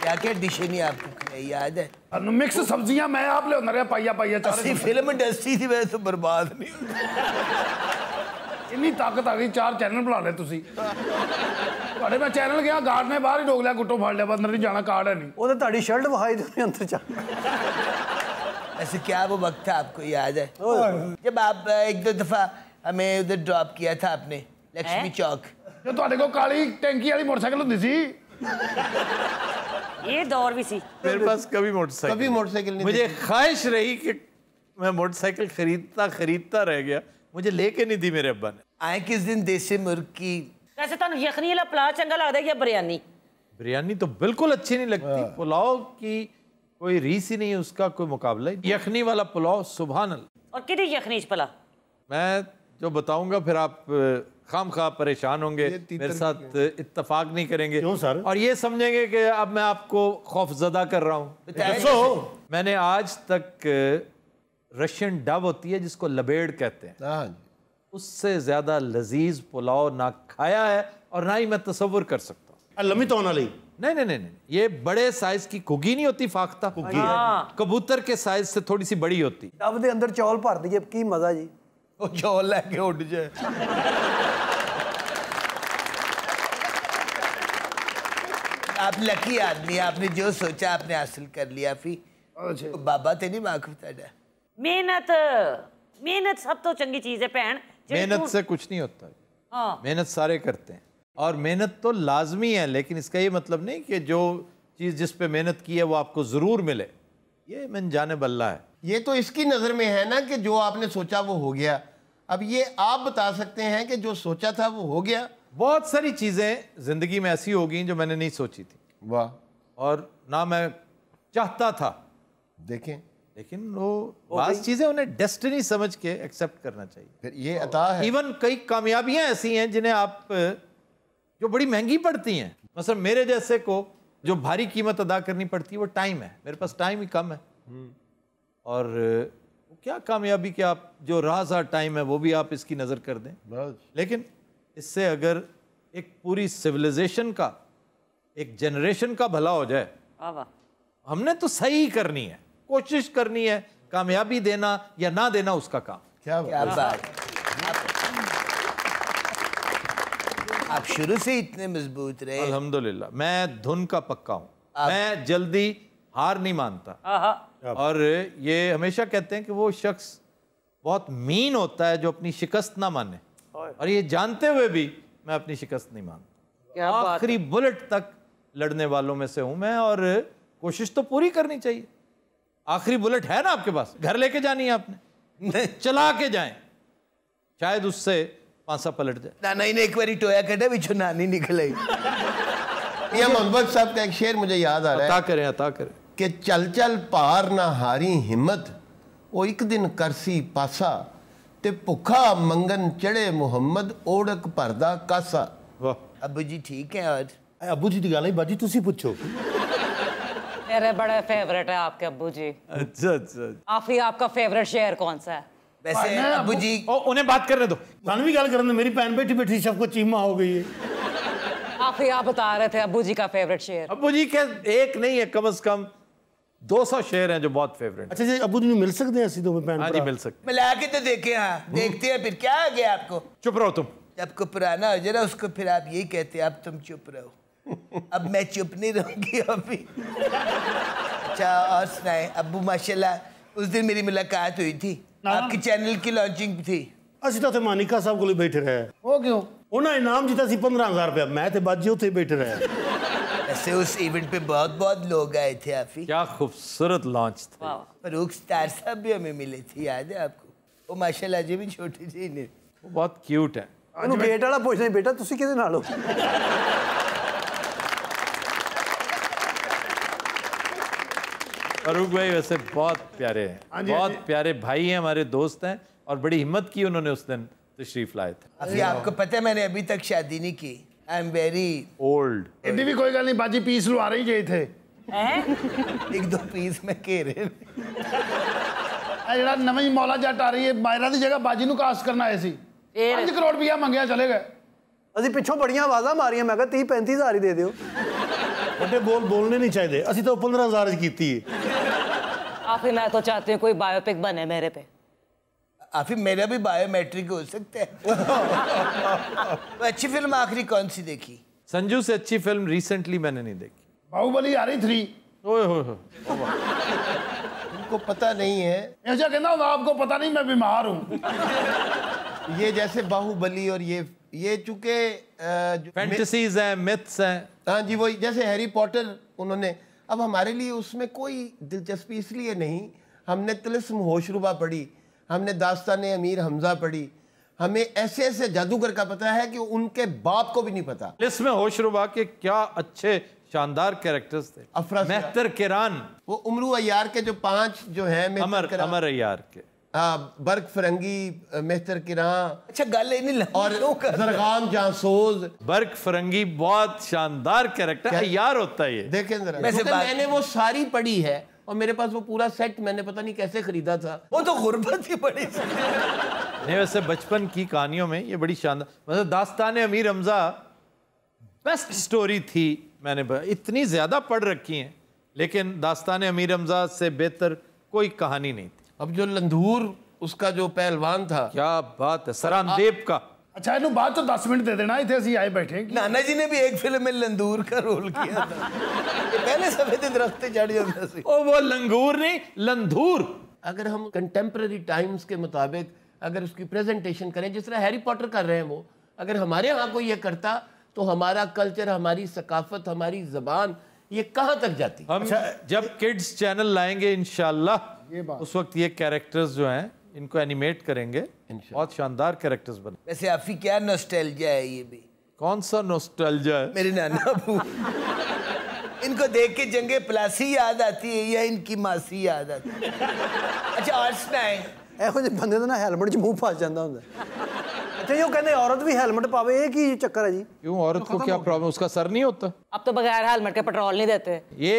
क्या क्या डिशें नहीं आपको याद है અને મિક્સ સબ્જીયા મે આપ લે ઓન રયા પાયા પાયા ચારે સી ફિલ્મ ઇન્ડસ્ટ્રી સી વેસે બરબાદ ની ઉત ઇની તાકત આવી ચાર ચેનલ બલા લે તુસી તવાડે મે ચેનલ ગયા ગાઢ મે બહાર રોગલા ગુટુ ફાળ લે બંદર ન જાના કાડ હે ની ઓતે તવાડી શર્ટ વહાઈ દે અંદર ચા એસે ક્યા વો વખત આપકો યાદ આયે યે બબ એક દફા અમે ઉદે ડ્રોપ કિયા થા આપને લક્ષ્મી ચોક જો તવાડે કો કાળી ટેન્કી વાલી મોટરસાઈકલ હોંદી સી ये दौर भी सी मेरे पास कभी मोटरसाइकिल कभी मोटरसाइकिल नहीं मुझे ख्वाहिश रही कि मैं मोटरसाइकिल खरीदता खरीदता रह गया मुझे लेके नहीं दी मेरे अब्बा ने आए किस दिन देसी मुर्गी वैसे तुम यखनी वाला पुलाव चंगा लगता है या बिरयानी बिरयानी तो बिल्कुल अच्छी नहीं लगती हाँ। पुलाव की कोई रीस ही नहीं उसका कोई मुकाबला ही यखनी वाला पुलाव सुबह और कितनी यखनी पुलाव मैं जो बताऊंगा फिर आप खाम खा परेशान होंगे मेरे साथ इत्तफाक नहीं करेंगे क्यों सर और ये समझेंगे कि अब मैं आपको खौफजदा कर रहा हूँ मैंने आज तक रशियन डब होती है जिसको लबेड़ कहते हैं हाँ उससे ज़्यादा लजीज पुलाव ना खाया है और ना ही मैं तस्वर कर सकता हूँ लम्बी तो नहीं नहीं नहीं नहीं ये बड़े साइज की कुगी नहीं होती फाख्ता हाँ। कबूतर के साइज से थोड़ी सी बड़ी होती डब अंदर चौल भर दीजिए की मज़ा जी ਉਹ ਚੌਲ उठ जाए आप लकी आदमी आपने जो सोचा आपने हासिल कर लिया फी तो ਬਾਬਾ ਤੇਰੀ ਵਾਕਫ ਤੁਹਾਡਾ मेहनत ਮਿਹਨਤ ਸਭ ਤੋਂ ਚੰਗੀ ਚੀਜ਼ ਹੈ ਭੈਣ मेहनत तो से कुछ नहीं होता हाँ। मेहनत सारे करते हैं और मेहनत तो लाजमी है लेकिन इसका ये मतलब नहीं कि जो चीज़ जिस पे मेहनत की है वो आपको ज़रूर मिले ये मन जाने बल्ला है ये तो इसकी नज़र में है ना कि जो आपने सोचा वो हो गया अब ये आप बता सकते हैं कि जो सोचा था वो हो गया बहुत सारी चीज़ें ज़िंदगी में ऐसी हो गई जो मैंने नहीं सोची थी वाह और ना मैं चाहता था देखें लेकिन वो बात चीज़ें उन्हें डेस्टिनी समझ के एक्सेप्ट करना चाहिए फिर ये अता है इवन कई कामयाबियां ऐसी हैं जिन्हें आप जो बड़ी महंगी पड़ती हैं मतलब मेरे जैसे को जो भारी कीमत अदा करनी पड़ती है वो टाइम है मेरे पास टाइम ही कम है हम्म। और क्या कामयाबी कि आप जो राजा टाइम है वो भी आप इसकी नज़र कर दें लेकिन इससे अगर एक पूरी सिविलाइजेशन का एक जनरेशन का भला हो जाए हमने तो सही करनी है कोशिश करनी है कामयाबी देना या ना देना उसका काम क्या बात आप शुरू से इतने मजबूत रहे अल्हम्दुलिल्लाह मैं धुन का पक्का हूँ मैं जल्दी हार नहीं मानता और ये हमेशा कहते हैं कि वो शख्स बहुत मीन होता है जो अपनी शिकस्त ना माने और ये जानते हुए भी मैं अपनी शिकस्त नहीं मानता आखिरी बुलेट तक लड़ने वालों में से हूं मैं और कोशिश तो पूरी करनी चाहिए आखिरी बुलेट है ना आपके पास घर लेके जानी है आपने नहीं। चला के जाए शायद उससे पांसा पलट जाए ना नहीं एक बार टोया कटे भी नानी निकले ये मोहम्मद साहब का एक शेर मुझे याद आ रहा है अता करें अता करें कि चल चल पार ना हारी हिम्मत वो एक दिन करसी पासा ते भुखा मंगन चढ़े मुहम्मद ओड़क भरदा कासा अबू जी ठीक है आज अबू जी की गल बाजी तुम पूछो मेरा बड़ा फेवरेट है आपके अबू जी अच्छा अच्छा आखिरी आपका फेवरेट शेयर कौन सा है वैसे अबू जी ओ, उन्हें बात करने दो भी गल करने मेरी बहन बैठी बैठी सबको चीमा हो गई है आखिरी आप बता रहे थे अबू जी का फेवरेट शेयर अबू जी के एक नहीं है कम से कम 200 शेर हैं जो बहुत फेवरेट अच्छा जी अबू जी मिल सकते हैं सीधों में हाँ जी मिल सकते हैं मिला के तो देखे हाँ देखते हैं फिर क्या आ गया आपको चुप रहो तुम आपको पुराना हो जाना उसको फिर आप यही कहते हैं अब तुम चुप रहो अब मैं चुप नहीं रहूंगी अभी अच्छा और सुनाए अबू माशा उस दिन मेरी मुलाकात हुई थी हाँ। आपके चैनल की लॉन्चिंग थी ਅਸੀਂ तो मानिका साहब को बैठे रहे ਰਹੇ क्यों उन्हें इनाम जीता ਜਿੱਤਾ ਸੀ 15000 ਰੁਪਏ ਮੈਂ ਤੇ ਬਾਜੀ ਉੱਥੇ ਬੈਠੇ से उस इवेंट पे बहुत बहुत लोग आए थे आफी क्या खूबसूरत लॉन्च था फरूख स्टार साहब भी हमें मिले थे याद है आपको वो माशाल्लाह जी भी छोटे जी ने वो बहुत क्यूट है ਉਹਨੂੰ ਗੇਟ ਵਾਲਾ ਪੁੱਛਦਾ बेटा ਤੁਸੀਂ ਕਿਹਦੇ नाल हो अरुण भाई वैसे बहुत प्यारे हैं हाँ हाँ बहुत प्यारे भाई हैं हमारे दोस्त हैं और बड़ी हिम्मत की उन्होंने उस दिन तशरीफ लाए थे अभी आपको पता है मैंने अभी तक शादी नहीं की आई एम वेरी ओल्ड इतनी भी कोई गल नहीं बाजी पीस लो आ रही गए थे एक दो पीस में घेरे ਜਿਹੜਾ ਨਵੀਂ ਮੌਲਾ ਜੱਟ ਆ ਰਹੀ ਹੈ ਮਾਇਰਾ ਦੀ ਜਗ੍ਹਾ ਬਾਜੀ ਨੂੰ ਕਾਸਟ ਕਰਨ ਆਏ ਸੀ 5 ਕਰੋੜ ਰੁਪਇਆ ਮੰਗਿਆ ਚਲੇ ਗਏ ਅਸੀਂ ਪਿੱਛੋਂ ਬੜੀਆਂ ਆਵਾਜ਼ਾਂ ਮਾਰੀਆਂ ਮੈਂ ਕਿਹਾ 30 35000 ਹੀ ਦੇ ਦਿਓ ਵੱਡੇ ਬੋਲ ਬੋਲਨੇ ਨਹੀਂ ਚਾਹੀਦੇ ਅਸੀਂ ਤਾਂ 15000 ਚ ਕੀਤੀ ਹੈ ਆਖਿਰ ਮੈਂ ਤਾਂ ਚਾਹਤੇ ਕੋਈ ਬਾਇਓਪਿਕ ਬਣੇ ਮੇਰੇ ਤੇ आप मेरा भी बायोमेट्रिक हो सकता है तो अच्छी फिल्म आखिरी कौन सी देखी संजू से अच्छी फिल्म रिसेंटली मैंने नहीं देखी बाहुबली आ रही थ्री ओए उनको पता नहीं है ऐसा कहना होगा आपको पता नहीं मैं बीमार हूँ ये जैसे बाहुबली और ये ये चूंकि फैंटेसीज हैं मिथ्स हैं हाँ जी वही जैसे हैरी पॉटर उन्होंने अब हमारे लिए उसमें कोई दिलचस्पी इसलिए नहीं हमने तिलस्म होशरुबा पढ़ी हमने दास्तान अमीर हमजा पढ़ी हमें ऐसे ऐसे जादूगर का पता है कि उनके बाप को भी नहीं पता इसमें होशरुबा के क्या अच्छे शानदार कैरेक्टर्स थे मेहतर किरान वो उमरू अयार के जो पांच जो है अमर अमर अयार के हाँ बर्क फरंगी मेहतर किरान अच्छा गल और बर्क फरंगी बहुत शानदार कैरेक्टर अयार होता है ये देखें जरा मैंने वो सारी पढ़ी है और मेरे पास वो पूरा सेट मैंने पता नहीं कैसे खरीदा था वो तो गुर्बत ही बड़ी नहीं वैसे बचपन की कहानियों में ये बड़ी शानदार मतलब दास्तान अमीर हमजा बेस्ट स्टोरी थी मैंने इतनी ज़्यादा पढ़ रखी है लेकिन दास्तान अमीर हमजा से बेहतर कोई कहानी नहीं थी अब जो लंधूर उसका जो पहलवान था क्या बात है सरानदेव का अच्छा इन बाद तो दस मिनट दे देना ਦੇਣਾ ਇੱਥੇ ਅਸੀਂ ਆਏ ਬੈਠੇ ਕਿ ਨਾਨਾ ਜੀ ਨੇ ਵੀ ਇੱਕ ਫਿਲਮ ਵਿੱਚ ਲੰਦੂਰ ਦਾ ਰੋਲ ਕੀਤਾ ਥਾ ਇਹ ਪਹਿਲੇ ਸਫੇ ਤੇ ਦਰਖਤ वो लंगूर नहीं लंदूर अगर हम कंटेम्प्रेरी टाइम्स के मुताबिक अगर उसकी प्रेजेंटेशन करें जिस तरह हैरी पॉटर कर रहे हैं वो अगर हमारे यहाँ कोई ये करता तो हमारा कल्चर हमारी सकाफत हमारी जबान ये कहाँ तक जाती हम अच्छा, जब किड्स चैनल लाएंगे इन उस वक्त ये कैरेक्टर्स जो हैं इनको एनिमेट करेंगे बहुत शानदार कैरेक्टर्स बने वैसे आपकी क्या नोस्टैल्जिया है ये भी कौन सा नोस्टैल्जिया है मेरे नाना इनको देख के जंगे प्लासी याद आती है या इनकी मासी याद आती है अच्छा आर्ट्सना है ਇਹੋ ਜਿਹੇ ਬੰਦੇ ਦਾ ਨਾ ਹੈਲਮਟ 'ਚ ਮੂੰਹ ਫਸ ਜਾਂਦਾ ਹੁੰਦਾ अच्छा जो कहते औरत भी हेलमेट पावे ये चक्कर है जी क्यों औरत को क्या प्रॉब्लम उसका सर नहीं होता अब तो बगैर हेलमेट के पेट्रोल नहीं देते ये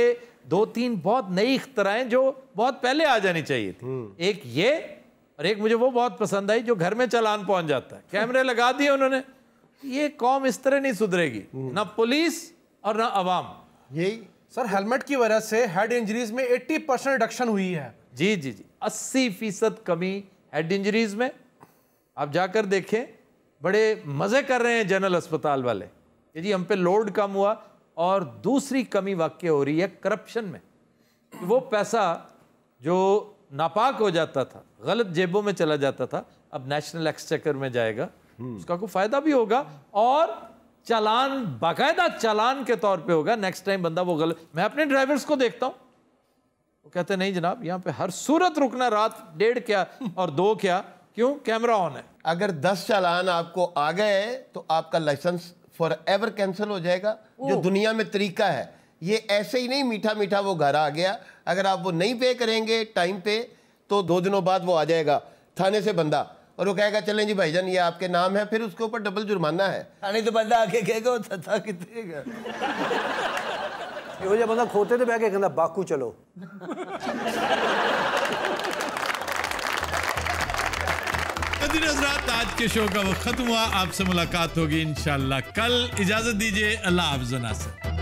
दो तीन बहुत नई इख्तराएं जो बहुत पहले आ जानी चाहिए थी हम्म। एक ये और एक मुझे वो बहुत पसंद आई जो घर में चलान पहुंच जाता है कैमरे लगा दिए उन्होंने ये कौम इस तरह नहीं सुधरेगी हम्म। ना पुलिस और ना आवाम यही सर हेलमेट की वजह से हेड इंजरीज में 80 परसेंट रिडक्शन हुई है जी जी जी अस्सी फीसद कमी हेड इंजरीज में आप जाकर देखें बड़े मज़े कर रहे हैं जनरल अस्पताल वाले कि जी हम पे लोड कम हुआ और दूसरी कमी वाक्य हो रही है करप्शन में वो पैसा जो नापाक हो जाता था गलत जेबों में चला जाता था अब नेशनल एक्सचेकर में जाएगा हम्म। उसका कोई फायदा भी होगा और चालान बाकायदा चालान के तौर पे होगा नेक्स्ट टाइम बंदा वो गलत मैं अपने ड्राइवर्स को देखता हूं वो कहते नहीं जनाब यहाँ पे हर सूरत रुकना रात डेढ़ क्या और दो क्या क्यों कैमरा ऑन है अगर दस चालान आपको आ गए तो आपका लाइसेंस फॉर एवर कैंसिल हो जाएगा जो दुनिया में तरीका है ये ऐसे ही नहीं मीठा मीठा वो घर आ गया अगर आप वो नहीं पे करेंगे टाइम पे तो दो दिनों बाद वो आ जाएगा थाने से बंदा और वो कहेगा चलें जी भाईजान ये आपके नाम है फिर उसके ऊपर डबल जुर्माना है थाने तो बंदा आके कहेगा वो जब बंदा खोते तो बह के कहना बाकू चलो हजरात आज के शो का वो खत्म हुआ आपसे मुलाकात होगी इन कल इजाजत दीजिए अल्लाह हाफ जनासर